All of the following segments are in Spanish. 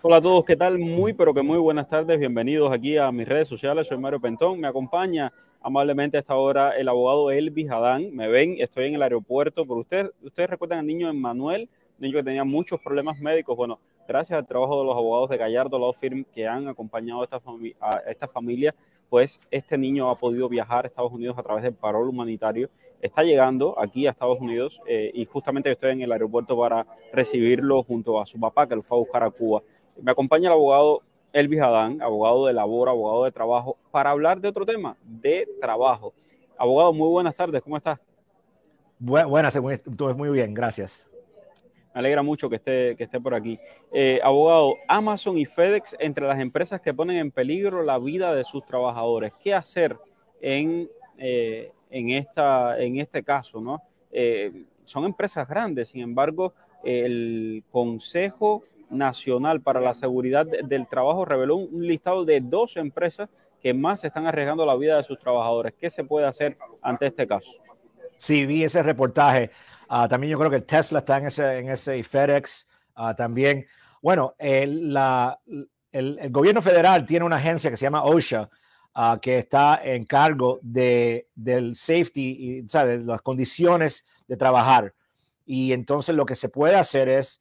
Hola a todos, ¿qué tal? Muy, pero que muy buenas tardes. Bienvenidos aquí a mis redes sociales. Soy Mario Pentón. Me acompaña amablemente a esta hora el abogado Elvis Adán. Me ven, estoy en el aeropuerto. Por usted, ustedes recuerdan al niño Emmanuel, niño que tenía muchos problemas médicos. Bueno, gracias al trabajo de los abogados de Gallardo Law Firm que han acompañado a esta, a esta familia, pues este niño ha podido viajar a Estados Unidos a través del parol humanitario. Está llegando aquí a Estados Unidos eh, y justamente estoy en el aeropuerto para recibirlo junto a su papá que lo fue a buscar a Cuba. Me acompaña el abogado Elvis Adán, abogado de labor, abogado de trabajo, para hablar de otro tema, de trabajo. Abogado, muy buenas tardes, ¿cómo estás? buenas, todo es muy bien, gracias. Me alegra mucho que esté, que esté por aquí. Eh, abogado, Amazon y FedEx entre las empresas que ponen en peligro la vida de sus trabajadores. ¿Qué hacer en, eh, esta, en este caso? ¿no? Eh, son empresas grandes, sin embargo, el Consejo Nacional para la Seguridad del Trabajo reveló un listado de dos empresas que más están arriesgando la vida de sus trabajadores. ¿Qué se puede hacer ante este caso? Sí, vi ese reportaje. Ah, también yo creo que Tesla está en ese, en ese y FedEx ah, también. Bueno, el, gobierno federal tiene una agencia que se llama OSHA ah, que está en cargo de, del safety y las condiciones de trabajar. Y entonces lo que se puede hacer es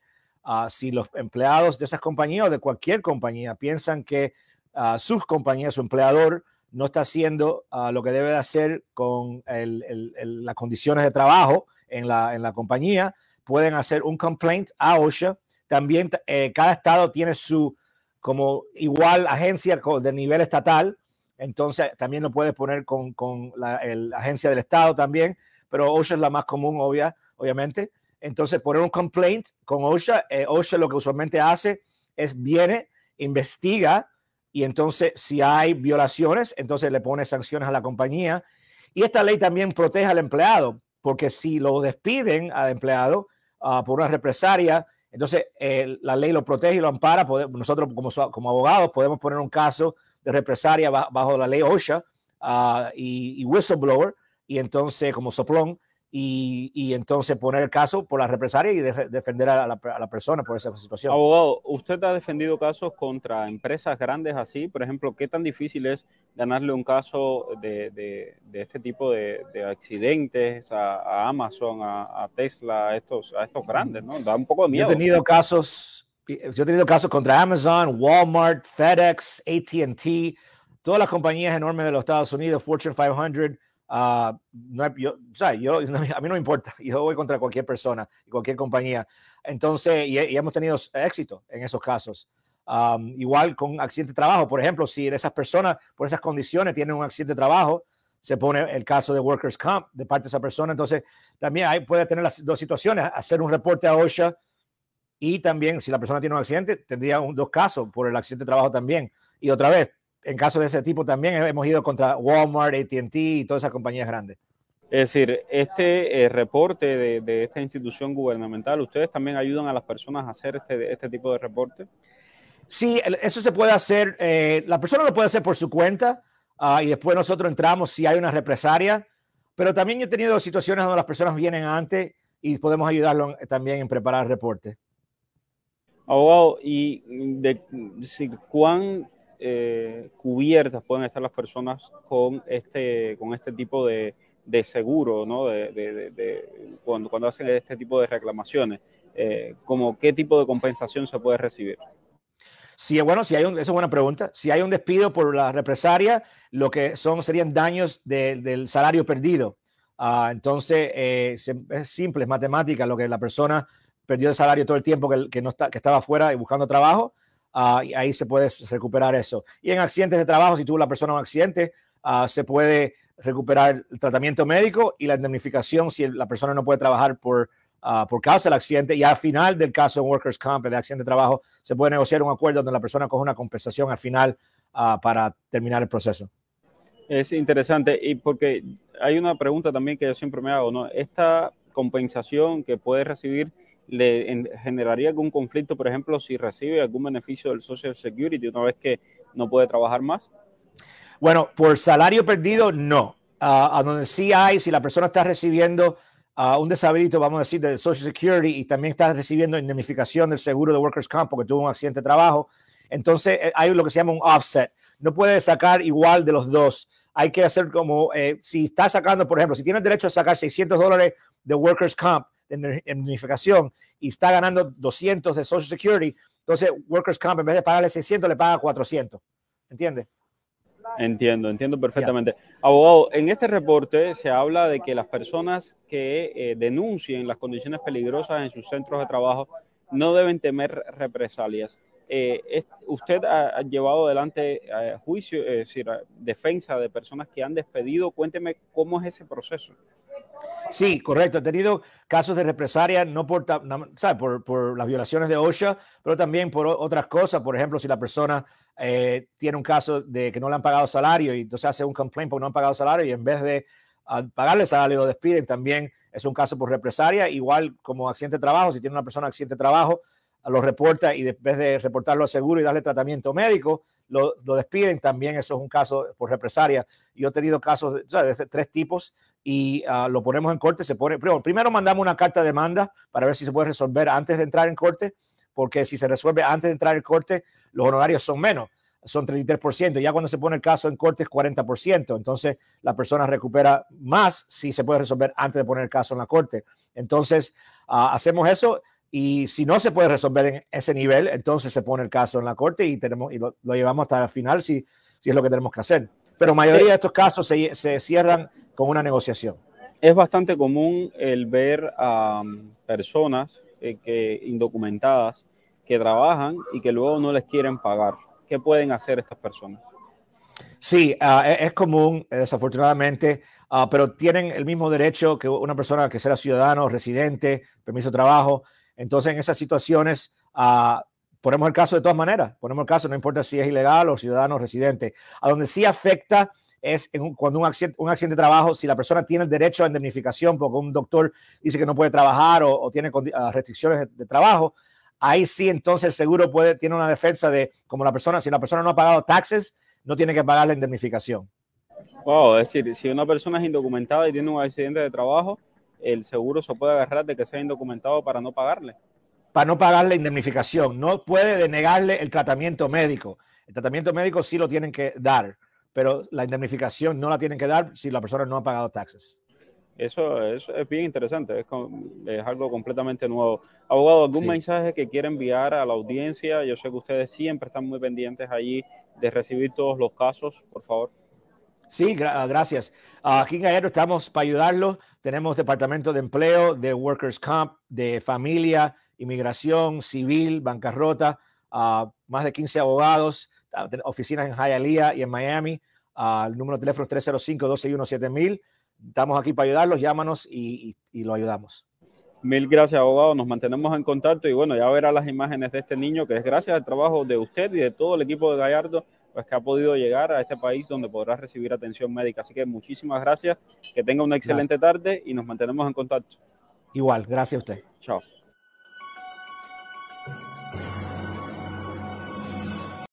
Ah, si los empleados de esas compañías o de cualquier compañía piensan que uh, sus compañías, su empleador, no está haciendo ah, lo que debe de hacer con las condiciones de trabajo en la, compañía, pueden hacer un complaint a OSHA. También eh, cada estado tiene su como igual agencia de nivel estatal, entonces también lo puedes poner con, con la agencia del estado también, pero OSHA es la más común, obvia, obviamente. Entonces, poner un complaint con OSHA, eh, OSHA lo que usualmente hace es viene, investiga y entonces si hay violaciones, entonces le pone sanciones a la compañía. Y esta ley también protege al empleado, porque si lo despiden al empleado ah, por una represalia, entonces la ley lo protege y lo ampara. nosotros como, como abogados podemos poner un caso de represalia bajo, la ley OSHA ah, y, y whistleblower, y entonces como soplón, y, entonces poner el caso por la represalia y defender a la, persona por esa situación. Abogado, usted ha defendido casos contra empresas grandes así, por ejemplo, ¿qué tan difícil es ganarle un caso de, este tipo de, accidentes a, Amazon, a, Tesla, a estos, a estos grandes? ¿no? Da un poco de miedo. he tenido casos, yo he tenido casos contra Amazon, Walmart, FedEx, ATT, todas las compañías enormes de los Estados Unidos, Fortune 500 Ah, no, yo, a mí no me importa, yo voy contra cualquier persona y cualquier compañía. Entonces, y, hemos tenido éxito en esos casos. igual con accidente de trabajo, por ejemplo, si esas personas por esas condiciones tienen un accidente de trabajo, se pone el caso de workers comp de parte de esa persona. Entonces, también puede tener las dos situaciones, hacer un reporte a OSHA y también si la persona tiene un accidente, tendría dos casos por el accidente de trabajo también. Y otra vez, en caso de ese tipo también eh, hemos ido contra Walmart, ATT y todas esas compañías grandes. Es decir, este eh, reporte de, esta institución gubernamental, ¿ustedes también ayudan a las personas a hacer este, este tipo de reporte? Sí, eso se puede hacer, eh, la persona lo puede hacer por su cuenta ah, y después nosotros entramos si hay una represalia, pero también yo he tenido situaciones donde las personas vienen antes y podemos ayudarlo también en preparar reportes. Abogado, oh, wow. y de, cuán eh, cubiertas pueden estar las personas con este, con este tipo de, seguro, ¿no? De, cuando, cuando hacen este tipo de reclamaciones, eh, como qué tipo de compensación se puede recibir. Sí, bueno, si hay esa es buena pregunta. Si hay un despido por la represaria, lo que son serían daños del salario perdido. Ah, entonces, eh, es simple, es matemática lo que la persona perdió el salario todo el tiempo que, no que estaba fuera y buscando trabajo Ah, ahí se puede recuperar eso. Y en accidentes de trabajo, si tuvo la persona un accidente, ah, se puede recuperar el tratamiento médico y la indemnificación si la persona no puede trabajar ah, por, causa del accidente. Y al final del caso en Workers' Comp, de accidente de trabajo, se puede negociar un acuerdo donde la persona coge una compensación al final para terminar el proceso. Es interesante y porque hay una pregunta también que yo siempre me hago, ¿no? Esta compensación que puede recibir le generaría algún conflicto, por ejemplo, si recibe algún beneficio del Social Security una vez que no puede trabajar más? Bueno, por salario perdido, no. a donde sí hay, si la persona está recibiendo un deshabilito, vamos a decir, de Social Security y también está recibiendo indemnificación del seguro de Workers' Comp porque tuvo un accidente de trabajo, entonces eh, hay lo que se llama un offset. No puede sacar igual de los dos. Hay que hacer como, eh, si está sacando, por ejemplo, si tienes derecho a sacar 600 dólares de Workers' Comp, de indemnificación y está ganando 200 de Social Security, entonces Workers' Comp en vez de pagarle 600 le paga 400. ¿Entiende? Entiendo, entiendo perfectamente. Abogado, en este reporte se habla de que las personas que eh, denuncien las condiciones peligrosas en sus centros de trabajo no deben temer represalias. Eh, ¿Usted ha, llevado adelante eh, juicio, es decir, defensa de personas que han despedido? Cuénteme cómo es ese proceso. Sí, correcto. He tenido casos de represalia, no por, por, las violaciones de OSHA, pero también por otras cosas. Por ejemplo, si la persona eh, tiene un caso de que no le han pagado salario y entonces hace un complaint porque no han pagado salario y en vez de ah, pagarle salario lo despiden, también es un caso por represalia. Igual como accidente de trabajo, si tiene una persona accidente de trabajo, lo reporta y después de reportarlo al seguro y darle tratamiento médico, lo, despiden. También eso es un caso por represalia. Yo he tenido casos de tres tipos y ah, lo ponemos en corte. Se pone, primero, primero mandamos una carta de demanda para ver si se puede resolver antes de entrar en corte, porque si se resuelve antes de entrar en corte, los honorarios son menos, son 33%. Ya cuando se pone el caso en corte es 40%. Entonces la persona recupera más si se puede resolver antes de poner el caso en la corte. Entonces ah, hacemos eso. Y si no se puede resolver en ese nivel, entonces se pone el caso en la corte y, tenemos, y lo, lo llevamos hasta el final si, si es lo que tenemos que hacer. Pero mayoría de estos casos se, se cierran con una negociación. Es bastante común el ver a um, personas eh, que, indocumentadas que trabajan y que luego no les quieren pagar. ¿Qué pueden hacer estas personas? Sí, ah, e, es, común, eh, desafortunadamente, ah, pero tienen el mismo derecho que una persona que sea ciudadano, residente, permiso de trabajo. Entonces, en esas situaciones, ah, ponemos el caso de todas maneras, ponemos el caso, no importa si es ilegal o ciudadano o residente, a donde sí afecta es cuando un accidente, de trabajo, si la persona tiene el derecho a indemnificación porque un doctor dice que no puede trabajar o, tiene ah, restricciones de, trabajo, ahí sí entonces el seguro puede, tiene una defensa de como la persona, si la persona no ha pagado taxes, no tiene que pagar la indemnificación. Wow, es decir, si una persona es indocumentada y tiene un accidente de trabajo, el seguro se puede agarrar de que sea indocumentado para no pagarle para no pagar la indemnificación. No puede denegarle el tratamiento médico. El tratamiento médico sí lo tienen que dar, pero la indemnificación no la tienen que dar si la persona no ha pagado taxes. Eso, es bien interesante, es, algo completamente nuevo. Abogado, ¿algún mensaje que quiera enviar a la audiencia? Yo sé que ustedes siempre están muy pendientes allí de recibir todos los casos, por favor. Sí, ah, gracias. Ah, aquí en Gallardo estamos para ayudarlos. Tenemos departamento de empleo, de workers comp, de familia, inmigración, civil, bancarrota, más de 15 abogados, oficinas en Hialeah y en Miami. el número de teléfono es 305-261-7000. Estamos aquí para ayudarlos, llámanos y, lo ayudamos. Mil gracias, abogado. Nos mantenemos en contacto y bueno, ya verá las imágenes de este niño que es gracias al trabajo de usted y de todo el equipo de Gallardo pues que ha podido llegar a este país donde podrá recibir atención médica. Así que muchísimas gracias, que tenga una excelente tarde y nos mantenemos en contacto. Igual, gracias a usted. Chao.